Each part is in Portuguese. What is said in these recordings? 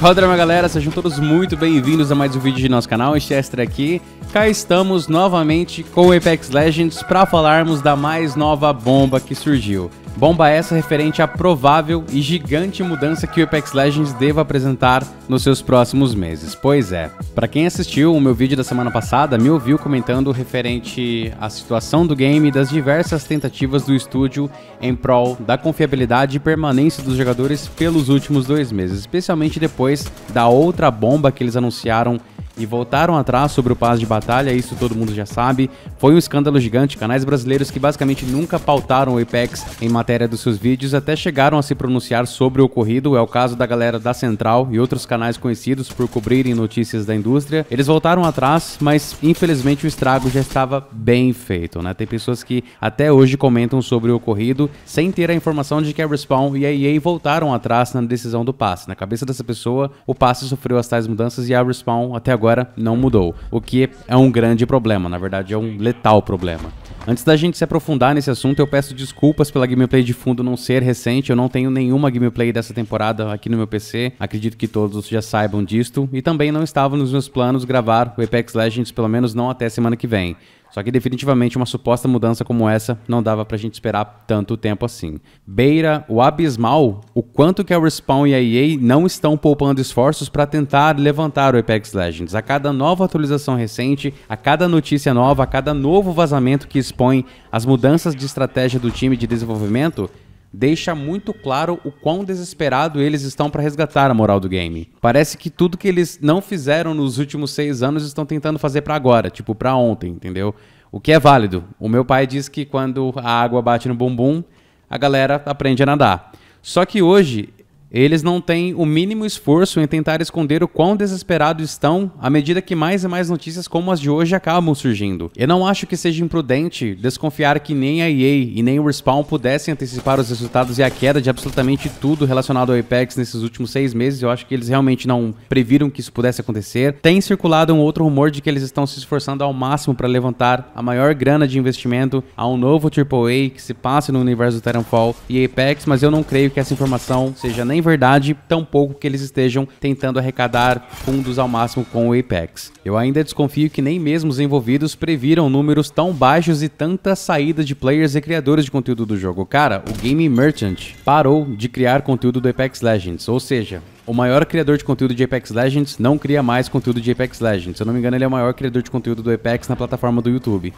Qual drama, galera? Sejam todos muito bem-vindos a mais um vídeo de nosso canal, este aqui. Cá estamos novamente com Apex Legends para falarmos da mais nova bomba que surgiu. Bomba essa referente à provável e gigante mudança que o Apex Legends deva apresentar nos seus próximos meses. Pois é, para quem assistiu o meu vídeo da semana passada, me ouviu comentando referente à situação do game e das diversas tentativas do estúdio em prol da confiabilidade e permanência dos jogadores pelos últimos dois meses, especialmente depois da outra bomba que eles anunciaram e voltaram atrás sobre o passe de batalha, isso todo mundo já sabe. Foi um escândalo gigante, canais brasileiros que basicamente nunca pautaram o Apex em matéria dos seus vídeos até chegaram a se pronunciar sobre o ocorrido, é o caso da galera da Central e outros canais conhecidos por cobrirem notícias da indústria. Eles voltaram atrás, mas infelizmente o estrago já estava bem feito, né? Tem pessoas que até hoje comentam sobre o ocorrido sem ter a informação de que a Respawn e a EA voltaram atrás na decisão do passe. Na cabeça dessa pessoa, o passe sofreu as tais mudanças e a Respawn até agora agora não mudou, o que é um grande problema, na verdade é um letal problema. Antes da gente se aprofundar nesse assunto, eu peço desculpas pela gameplay de fundo não ser recente. Eu não tenho nenhuma gameplay dessa temporada aqui no meu PC. Acredito que todos já saibam disto. E também não estava nos meus planos gravar o Apex Legends, pelo menos não até semana que vem. Só que definitivamente uma suposta mudança como essa não dava pra gente esperar tanto tempo assim. Beira o abismal o quanto que a Respawn e a EA não estão poupando esforços para tentar levantar o Apex Legends. A cada nova atualização recente, a cada notícia nova, a cada novo vazamento que expõe as mudanças de estratégia do time de desenvolvimento, deixa muito claro o quão desesperado eles estão para resgatar a moral do game. Parece que tudo que eles não fizeram nos últimos seis anos estão tentando fazer para agora, tipo para ontem, entendeu? O que é válido. O meu pai diz que quando a água bate no bumbum, a galera aprende a nadar. Só que hoje eles não têm o mínimo esforço em tentar esconder o quão desesperados estão à medida que mais e mais notícias como as de hoje acabam surgindo. Eu não acho que seja imprudente desconfiar que nem a EA e nem o Respawn pudessem antecipar os resultados e a queda de absolutamente tudo relacionado ao Apex nesses últimos seis meses. Eu acho que eles realmente não previram que isso pudesse acontecer. Tem circulado um outro rumor de que eles estão se esforçando ao máximo para levantar a maior grana de investimento a um novo AAA que se passe no universo do Titanfall e Apex, mas eu não creio que essa informação seja nem em verdade, tampouco que eles estejam tentando arrecadar fundos ao máximo com o Apex. Eu ainda desconfio que nem mesmo os envolvidos previram números tão baixos e tanta saída de players e criadores de conteúdo do jogo. Cara, o Game Merchant parou de criar conteúdo do Apex Legends, ou seja, o maior criador de conteúdo de Apex Legends não cria mais conteúdo de Apex Legends. Se eu não me engano, ele é o maior criador de conteúdo do Apex na plataforma do YouTube.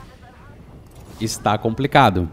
Está complicado,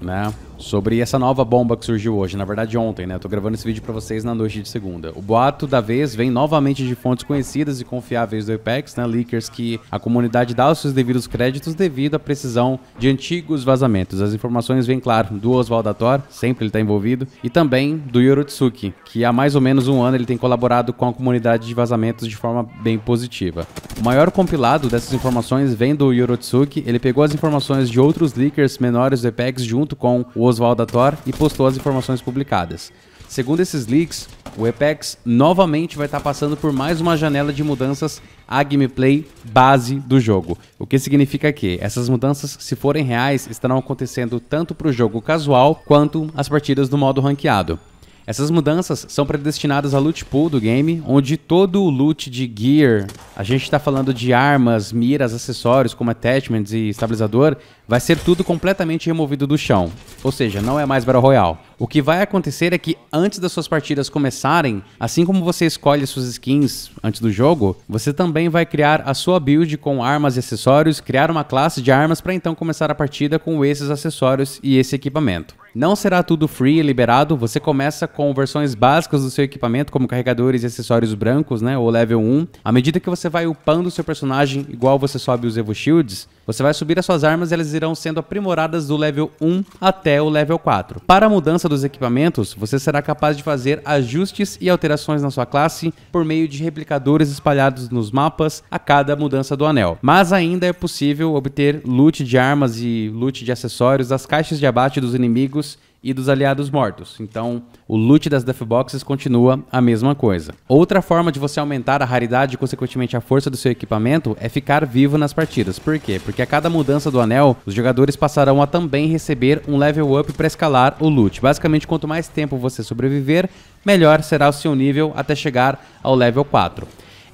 né? sobre essa nova bomba que surgiu hoje, na verdade ontem, né? tô gravando esse vídeo para vocês na noite de segunda. O boato da vez vem novamente de fontes conhecidas e confiáveis do Apex, né? Leakers que a comunidade dá os seus devidos créditos devido à precisão de antigos vazamentos. As informações vêm, claro, do Oswaldo Ator, sempre ele tá envolvido, e também do Yorotsuki, que há mais ou menos um ano ele tem colaborado com a comunidade de vazamentos de forma bem positiva. O maior compilado dessas informações vem do Yorotsuki, ele pegou as informações de outros leakers menores do Apex junto com o Oswaldo Thor e postou as informações publicadas. Segundo esses leaks, o Apex novamente vai estar tá passando por mais uma janela de mudanças à gameplay base do jogo. O que significa que essas mudanças, se forem reais, estarão acontecendo tanto para o jogo casual quanto as partidas do modo ranqueado. Essas mudanças são predestinadas ao loot pool do game, onde todo o loot de gear, a gente está falando de armas, miras, acessórios como attachments e estabilizador, vai ser tudo completamente removido do chão. Ou seja, não é mais Battle Royale. O que vai acontecer é que antes das suas partidas começarem, assim como você escolhe suas skins antes do jogo, você também vai criar a sua build com armas e acessórios, criar uma classe de armas para então começar a partida com esses acessórios e esse equipamento. Não será tudo free e liberado, você começa com versões básicas do seu equipamento, como carregadores e acessórios brancos, né, ou level 1. À medida que você vai upando o seu personagem, igual você sobe os Evo Shields, você vai subir as suas armas e elas irão sendo aprimoradas do level 1 até o level 4. Para a mudança dos equipamentos, você será capaz de fazer ajustes e alterações na sua classe por meio de replicadores espalhados nos mapas a cada mudança do anel. Mas ainda é possível obter loot de armas e loot de acessórios das caixas de abate dos inimigos e dos aliados mortos. Então, o loot das Death Boxes continua a mesma coisa. Outra forma de você aumentar a raridade e, consequentemente, a força do seu equipamento é ficar vivo nas partidas. Por quê? Porque a cada mudança do anel, os jogadores passarão a também receber um level up para escalar o loot. Basicamente, quanto mais tempo você sobreviver, melhor será o seu nível até chegar ao level 4.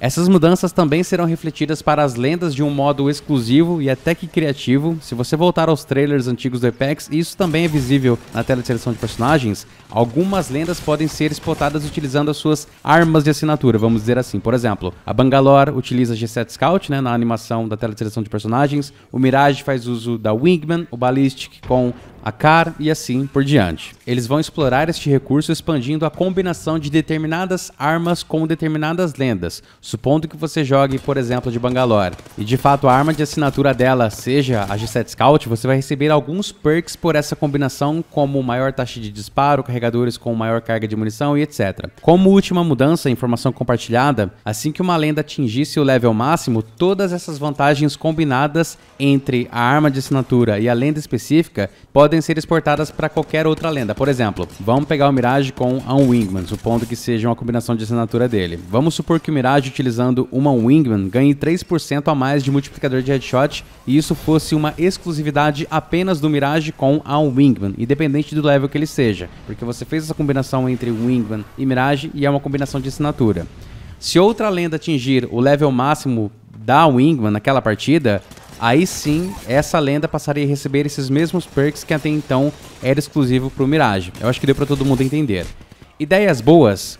Essas mudanças também serão refletidas para as lendas de um modo exclusivo e até que criativo. Se você voltar aos trailers antigos do Apex, e isso também é visível na tela de seleção de personagens, algumas lendas podem ser exportadas utilizando as suas armas de assinatura, vamos dizer assim. Por exemplo, a Bangalore utiliza G7 Scout né, na animação da tela de seleção de personagens, o Mirage faz uso da Wingman, o Ballistic com a CAR e assim por diante. Eles vão explorar este recurso expandindo a combinação de determinadas armas com determinadas lendas, supondo que você jogue, por exemplo, de Bangalore, e de fato a arma de assinatura dela seja a G7 Scout, você vai receber alguns perks por essa combinação, como maior taxa de disparo, carregadores com maior carga de munição e etc. Como última mudança, informação compartilhada, assim que uma lenda atingisse o level máximo, todas essas vantagens combinadas entre a arma de assinatura e a lenda específica podem podem ser exportadas para qualquer outra lenda. Por exemplo, vamos pegar o Mirage com a Wingman, supondo que seja uma combinação de assinatura dele. Vamos supor que o Mirage utilizando uma Wingman ganhe 3% a mais de multiplicador de headshot e isso fosse uma exclusividade apenas do Mirage com a Wingman, independente do level que ele seja, porque você fez essa combinação entre Wingman e Mirage e é uma combinação de assinatura. Se outra lenda atingir o level máximo da Wingman naquela partida, aí sim essa lenda passaria a receber esses mesmos perks que até então era exclusivo o Mirage. Eu acho que deu para todo mundo entender. Ideias boas?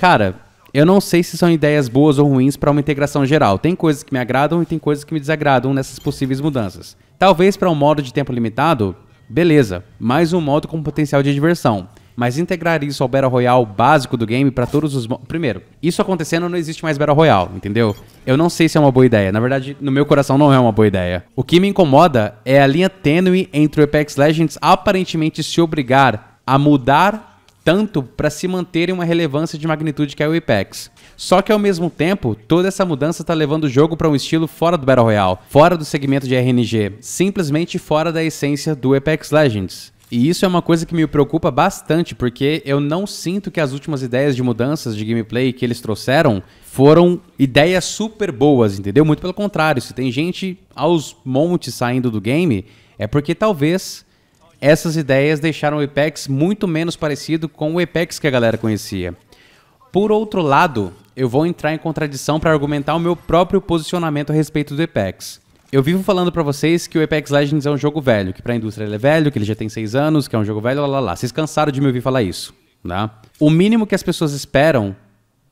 Cara, eu não sei se são ideias boas ou ruins para uma integração geral. Tem coisas que me agradam e tem coisas que me desagradam nessas possíveis mudanças. Talvez para um modo de tempo limitado, beleza, mais um modo com potencial de diversão mas integrar isso ao Battle Royale básico do game para todos os. Primeiro, isso acontecendo não existe mais Battle Royale, entendeu? Eu não sei se é uma boa ideia. Na verdade, no meu coração não é uma boa ideia. O que me incomoda é a linha tênue entre o Apex Legends aparentemente se obrigar a mudar tanto para se manter em uma relevância de magnitude que é o Apex. Só que ao mesmo tempo, toda essa mudança está levando o jogo para um estilo fora do Battle Royale, fora do segmento de RNG, simplesmente fora da essência do Apex Legends. E isso é uma coisa que me preocupa bastante, porque eu não sinto que as últimas ideias de mudanças de gameplay que eles trouxeram foram ideias super boas, entendeu? Muito pelo contrário, se tem gente aos montes saindo do game, é porque talvez essas ideias deixaram o Apex muito menos parecido com o Apex que a galera conhecia. Por outro lado, eu vou entrar em contradição para argumentar o meu próprio posicionamento a respeito do Apex. Eu vivo falando para vocês que o Apex Legends é um jogo velho, que pra indústria ele é velho, que ele já tem seis anos, que é um jogo velho, lá, lá, lá. Vocês cansaram de me ouvir falar isso, né? O mínimo que as pessoas esperam,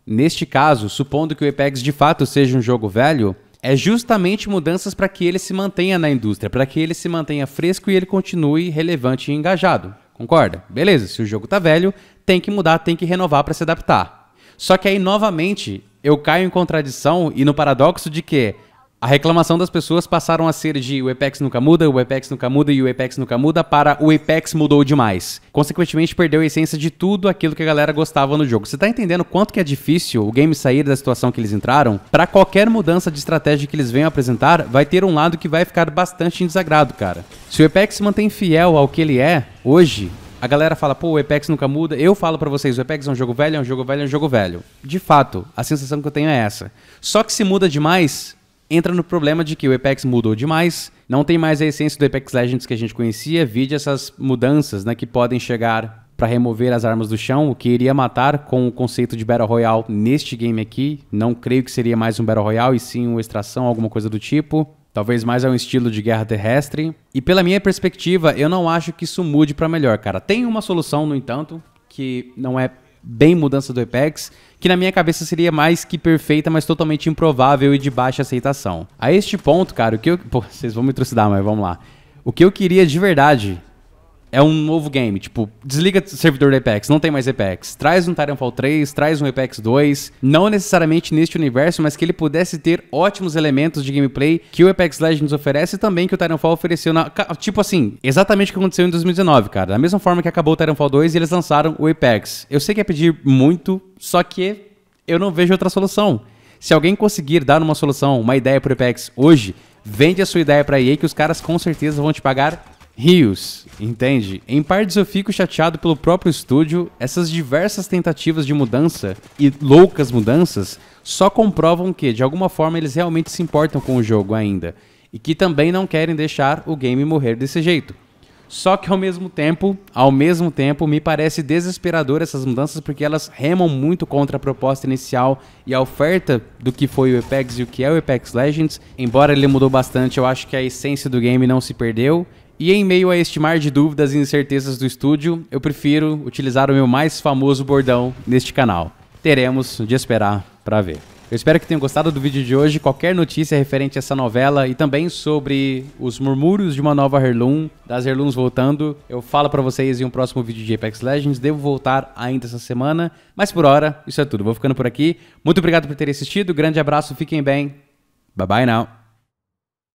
neste caso, supondo que o Apex de fato seja um jogo velho, é justamente mudanças para que ele se mantenha na indústria, para que ele se mantenha fresco e ele continue relevante e engajado. Concorda? Beleza, se o jogo tá velho, tem que mudar, tem que renovar para se adaptar. Só que aí novamente eu caio em contradição e no paradoxo de que a reclamação das pessoas passaram a ser de o Apex nunca muda, o Apex nunca muda e o Apex nunca muda para o Apex mudou demais. Consequentemente, perdeu a essência de tudo aquilo que a galera gostava no jogo. Você tá entendendo quanto que é difícil o game sair da situação que eles entraram? Para qualquer mudança de estratégia que eles venham apresentar, vai ter um lado que vai ficar bastante em desagrado, cara. Se o Apex se mantém fiel ao que ele é hoje, a galera fala, pô, o Apex nunca muda. Eu falo para vocês, o Apex é um jogo velho, é um jogo velho, é um jogo velho. De fato, a sensação que eu tenho é essa. Só que se muda demais, entra no problema de que o Apex mudou demais, não tem mais a essência do Apex Legends que a gente conhecia, vide essas mudanças né, que podem chegar para remover as armas do chão, o que iria matar com o conceito de Battle Royale neste game aqui. Não creio que seria mais um Battle Royale, e sim uma extração, alguma coisa do tipo. Talvez mais é um estilo de guerra terrestre. E pela minha perspectiva, eu não acho que isso mude para melhor, cara. Tem uma solução, no entanto, que não é bem mudança do Apex, que na minha cabeça seria mais que perfeita, mas totalmente improvável e de baixa aceitação. A este ponto, cara, o que eu. Pô, vocês vão me trucidar, mas vamos lá. O que eu queria de verdade é um novo game. Tipo, desliga o servidor do Apex, não tem mais Apex. Traz um Titanfall 3, traz um Apex 2. Não necessariamente neste universo, mas que ele pudesse ter ótimos elementos de gameplay que o Apex Legends oferece e também que o Titanfall ofereceu na. Tipo assim, exatamente o que aconteceu em 2019, cara. Da mesma forma que acabou o Titanfall 2 e eles lançaram o Apex. Eu sei que é pedir muito, só que eu não vejo outra solução. Se alguém conseguir dar uma solução, uma ideia pro Apex hoje, vende a sua ideia pra EA que os caras com certeza vão te pagar Rios, entende? Em partes eu fico chateado pelo próprio estúdio, essas diversas tentativas de mudança e loucas mudanças só comprovam que, de alguma forma, eles realmente se importam com o jogo ainda e que também não querem deixar o game morrer desse jeito. Só que ao mesmo tempo, ao mesmo tempo, me parece desesperador essas mudanças porque elas remam muito contra a proposta inicial e a oferta do que foi o Apex e o que é o Apex Legends. Embora ele mudou bastante, eu acho que a essência do game não se perdeu e em meio a este mar de dúvidas e incertezas do estúdio, eu prefiro utilizar o meu mais famoso bordão neste canal. Teremos de esperar para ver. Eu espero que tenham gostado do vídeo de hoje. Qualquer notícia referente a essa novela e também sobre os murmúrios de uma nova Herloom, das Herlooms voltando, eu falo para vocês em um próximo vídeo de Apex Legends. Devo voltar ainda essa semana, mas por hora, isso é tudo. Vou ficando por aqui. Muito obrigado por terem assistido. Grande abraço, fiquem bem. Bye bye now.